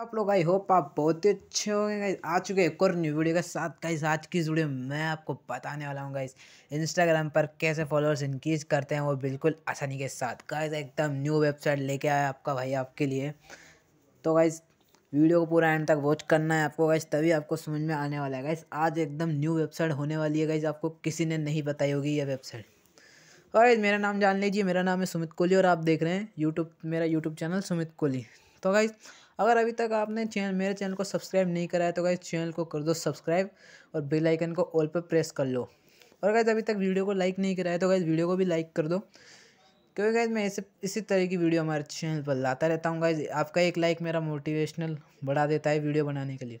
आप लोग I hope आप बहुत ही अच्छे होंगे आ चुके एक और न्यू वीडियो के साथ गाइस आज की इस वीडियो में मैं आपको बताने वाला हूँ गाइस इंस्टाग्राम पर कैसे फॉलोअर्स इंक्रीज करते हैं वो बिल्कुल आसानी के साथ गाइस एकदम न्यू वेबसाइट लेके आया आपका भाई आपके लिए तो गाइस वीडियो को पूरा एंड तक वॉच करना है आपको गाइस तभी आपको समझ में आने वाला है गाइस आज एकदम न्यू वेबसाइट होने वाली है गाइस आपको किसी ने नहीं बताई होगी ये वेबसाइट और गाइस मेरा नाम जान लीजिए मेरा नाम है सुमित कोहली और आप देख रहे हैं यूट्यूब मेरा यूट्यूब चैनल सुमित कोहली तो गाइस अगर अभी तक आपने चैनल मेरे चैनल को सब्सक्राइब नहीं कराया तो गाइज चैनल को कर दो सब्सक्राइब और बेल आइकन को ऑल पर प्रेस कर लो और गाइज अभी तक वीडियो को लाइक नहीं कराया तो गाइज वीडियो को भी लाइक कर दो क्योंकि गाइज मैं ऐसे इसी तरह की वीडियो हमारे चैनल पर लाता रहता हूँ गाइज आपका एक लाइक मेरा मोटिवेशनल बढ़ा देता है वीडियो बनाने के लिए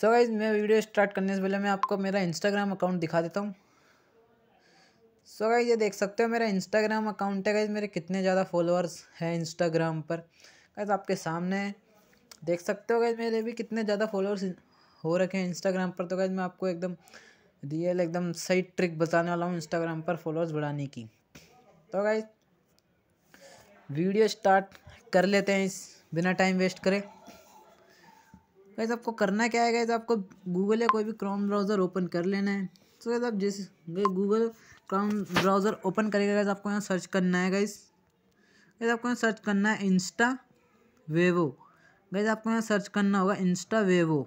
सो गाइज मैं वीडियो स्टार्ट करने से पहले मैं आपको मेरा इंस्टाग्राम अकाउंट दिखा देता हूँ सो so गाइज ये देख सकते हो मेरा इंस्टाग्राम अकाउंट है गाइज मेरे कितने ज़्यादा फॉलोअर्स हैं इंस्टाग्राम पर गैस आपके सामने देख सकते हो गैस मेरे भी कितने ज़्यादा फॉलोअर्स हो रखे हैं इंस्टाग्राम पर तो गैस मैं आपको एकदम रियल एकदम सही ट्रिक बताने वाला हूँ इंस्टाग्राम पर फॉलोअर्स बढ़ाने की तो गैस वीडियो स्टार्ट कर लेते हैं इस बिना टाइम वेस्ट करे गैस आपको करना क्या है गैस आपको गूगल या कोई भी क्रोम ब्राउज़र ओपन कर लेना है तो गैस आप जिस गूगल क्रोम ब्राउज़र ओपन करेगा गैस आपको यहाँ सर्च करना है गैस गैस आपको यहाँ सर्च करना है इंस्टा वेवो गैज़ आपको यहाँ सर्च करना होगा इंस्टा वेवो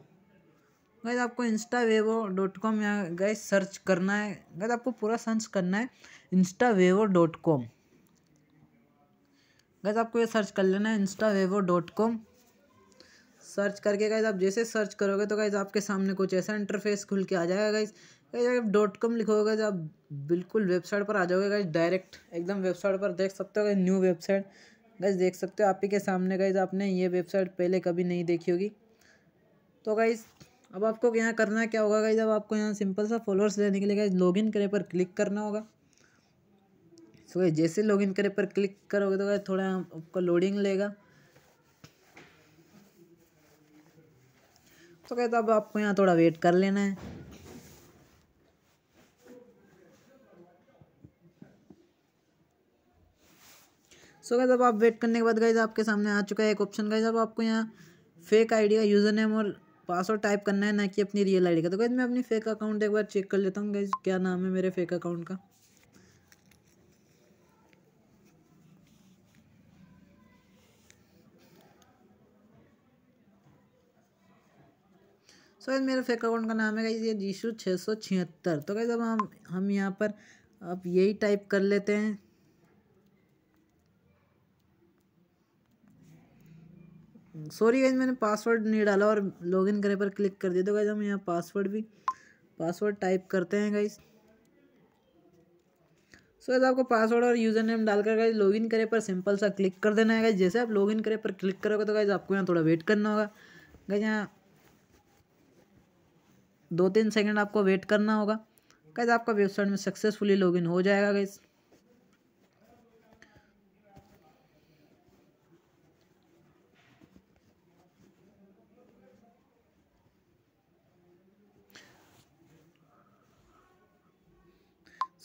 गैज़ आपको इंस्टा वेवो डॉट कॉम यहाँ गैस सर्च करना है गैज़ आपको पूरा सर्च करना है Insta Vevo dot com guys आपको ये सर्च कर लेना है Insta Vevo dot com search करके गाइज आप जैसे सर्च करोगे तो गाइज आपके सामने कुछ ऐसा इंटरफेस खुल के आ जाएगा गाइज गाइज आप डॉट कॉम लिखोगे तो आप बिल्कुल वेबसाइट पर आ जाओगे गाइज डायरेक्ट एकदम वेबसाइट पर देख सकते हो न्यू वेबसाइट गैस देख सकते हो आप ही के सामने गैस आपने ये वेबसाइट पहले कभी नहीं देखी होगी तो गाइज अब आपको यहाँ करना क्या होगा गाइज अब आपको यहाँ सिंपल सा फॉलोअर्स लेने के लिए लॉग इन करे पर क्लिक करना होगा सो गाइज जैसे इन करे पर क्लिक करोगे तो गाइज थोड़ा आपका लोडिंग लेगा तो गाइज अब आपको यहाँ थोड़ा वेट कर लेना है सो गाइज अब आप वेट करने के बाद गाइज आपके सामने आ चुका है एक ऑप्शन गाइज अब आपको यहाँ फेक आईडी का यूज़र नेम और पासवर्ड टाइप करना है ना कि अपनी रियल आईडी का तो गाइज मैं अपनी फेक अकाउंट एक बार चेक कर लेता हूँ गाइज क्या नाम है मेरे फेक अकाउंट का सो so, मेरे फेक अकाउंट का नाम है गाइज ये जीशू छः सौ छिहत्तर तो गाइज अब हम हम यहाँ पर आप यही टाइप कर लेते हैं सॉरी गाइज मैंने पासवर्ड नहीं डाला और लॉगिन करे पर क्लिक कर दिया तो गाइज हम यहाँ पासवर्ड भी पासवर्ड टाइप करते हैं गाइज सो गाइज आपको पासवर्ड और यूज़र नेम डालकर गाइज लॉगिन करे पर सिंपल सा क्लिक कर देना है गाइज जैसे आप लॉगिन करे पर क्लिक करोगे तो गाइज आपको यहाँ थोड़ा वेट करना होगा गाइज यहाँ दो तीन सेकेंड आपको वेट करना होगा गाइज आपका वेबसाइट में सक्सेसफुली लॉगिन हो जाएगा गाइज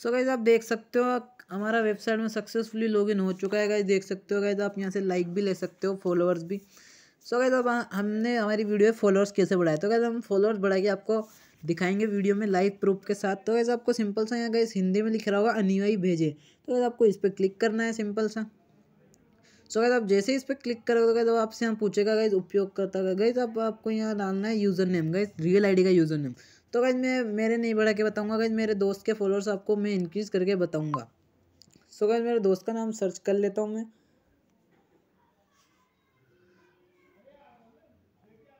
सो गाइज आप देख सकते हो हमारा वेबसाइट में सक्सेसफुली लॉगिन हो चुका है गाइज देख सकते हो गाइज आप यहाँ से लाइक भी ले सकते हो फॉलोअर्स भी सो गाइज अब हमने हमारी वीडियो में फॉलोअर्स कैसे बढ़ाए तो गाइज हम फॉलोअर्स बढ़ा के आपको दिखाएंगे वीडियो में लाइव प्रूफ के साथ तो वैसे आपको सिंपल सा यहाँ गाइस हिंदी में लिख रहा होगा अनिवाई भेजे तो वैसे आपको इस पर क्लिक करना है सिंपल सा सो so, आप जैसे इस पर क्लिक करोगे तो, तो आपसे यहाँ पूछेगा गैस उपयोग करता गैस आप आपको यहाँ डालना है user name guys real ID का यूज़र नेम तो गाइज मैं मेरे नहीं बढ़ा के बताऊँगा गाइज मेरे दोस्त के फॉलोअर्स आपको मैं इंक्रीज़ करके बताऊँगा सो गाइज मेरे दोस्त का नाम सर्च कर लेता हूँ मैं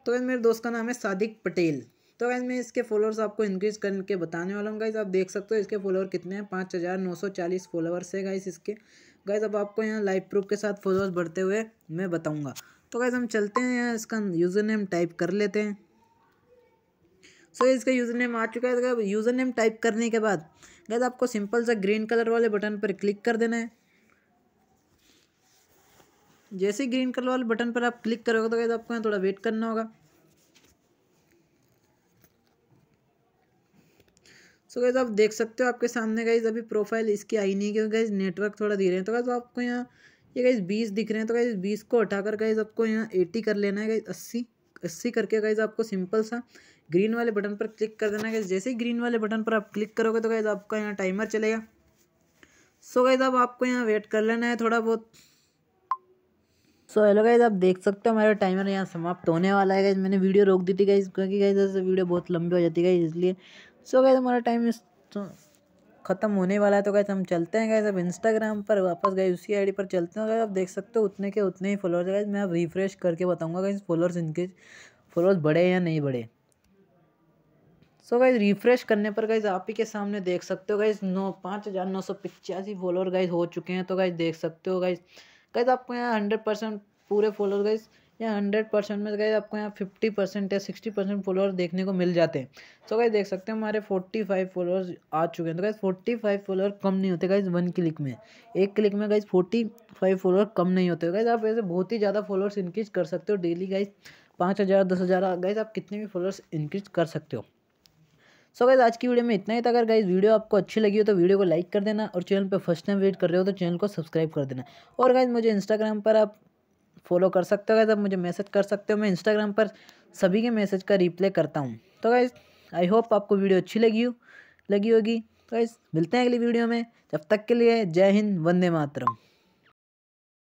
तो गाइज मेरे दोस्त का नाम है सादिक पटेल तो गाइज मैं इसके फॉलोअर्स आपको इंक्रीज करके बताने वाला हूँ गाइज आप देख सकते हो इसके फॉलोअर कितने हैं पाँच हज़ार नौ सौ चालीस फॉलोअर्स है गाइज इसके गाइज अब आपको यहाँ लाइव प्रूफ के साथ फॉलोअर्स बढ़ते हुए मैं बताऊँगा तो गाइज हम चलते हैं यहाँ इसका यूज़र नेम टाइप कर लेते हैं सो so, इसका यूज़र नेम आ चुका है तो यूज़र नेम टाइप करने के बाद गैस आपको सिंपल सा ग्रीन कलर वाले बटन पर क्लिक कर देना है जैसे ग्रीन कलर वाले बटन पर आप क्लिक करोगे तो गैस आपको थोड़ा वेट करना होगा सो so, गैस आप देख सकते हो आपके सामने गई अभी प्रोफाइल इसकी आई नहीं क्योंकि गैस नेटवर्क थोड़ा धीरे है तो गैस आपको यहाँ ये गई बीस दिख रहे हैं तो गई बीस को हटा कर गई आपको यहाँ एटी कर लेना है गई अस्सी अस्सी करके गाइज आपको सिंपल सा ग्रीन वाले बटन पर क्लिक कर देना गाइज जैसे ही ग्रीन वाले बटन पर आप क्लिक करोगे तो गाइज आपका यहाँ टाइमर चलेगा सो गाइज अब आपको यहाँ वेट कर लेना है थोड़ा बहुत सो हेलो गाइज आप देख सकते हो मेरा टाइमर यहाँ समाप्त होने वाला है गाइज मैंने वीडियो रोक दी थी गाइज क्योंकि गाइज ऐसे वीडियो बहुत लंबी हो जाती है इसलिए सो गाइज हमारा टाइम ख़त्म होने वाला है तो गैस हम चलते हैं गए अब इंस्टाग्राम पर वापस गए उसी आईडी पर चलते हैं गैस आप देख सकते हो उतने के उतने ही फॉलोअर्स गए मैं अब रिफ्रेश करके बताऊँगा गैस फॉलोअर्स इनके फॉलोअर्स बढ़े या नहीं बढ़े सो गई रिफ्रेश करने पर गाइज आप ही के सामने देख सकते हो गई नौ पाँच हज़ार नौ सौ पिचासी फॉलोअर गाइज हो चुके हैं तो गाइज देख सकते हो गई गाइज आपको यहाँ हंड्रेड परसेंट पूरे फॉलोअर गाइज या हंड्रेड परसेंट में गए आपको यहाँ फिफ्टी परसेंट या सिक्सटी परसेंट फॉलोअर्स देखने को मिल जाते हैं सो गाइज देख सकते हैं हमारे फोर्टी फाइव फॉलोअर्स आ चुके हैं तो गाइज फोर्टी फाइव फॉलोअर कम नहीं होते गाइज वन क्लिक में एक क्लिक में गाइज फोर्टी फाइव फॉलोअर कम नहीं होते गाइज आप ऐसे बहुत ही ज़्यादा फॉलोअर्स इंक्रीज कर सकते हो डेली गाइज पाँच हज़ार दस हज़ार गाइज आप कितने भी फॉलोअर्स इंक्रीज कर सकते हो सो so गाइज आज की वीडियो में इतना ही था अगर गाइज वीडियो आपको अच्छी लगी हो तो वीडियो को लाइक कर देना और चैनल पर फर्स्ट टाइम वेट कर रहे हो तो चैनल को सब्सक्राइब कर देना और गाइज मुझे इंस्टाग्राम पर आप फॉलो कर सकते हो गए तब मुझे मैसेज कर सकते हो मैं इंस्टाग्राम पर सभी के मैसेज का रिप्लाई करता हूँ तो गाइज आई होप आपको वीडियो अच्छी लगी हो लगी होगी तो गाइज मिलते हैं अगली वीडियो में जब तक के लिए जय हिंद वंदे मातरम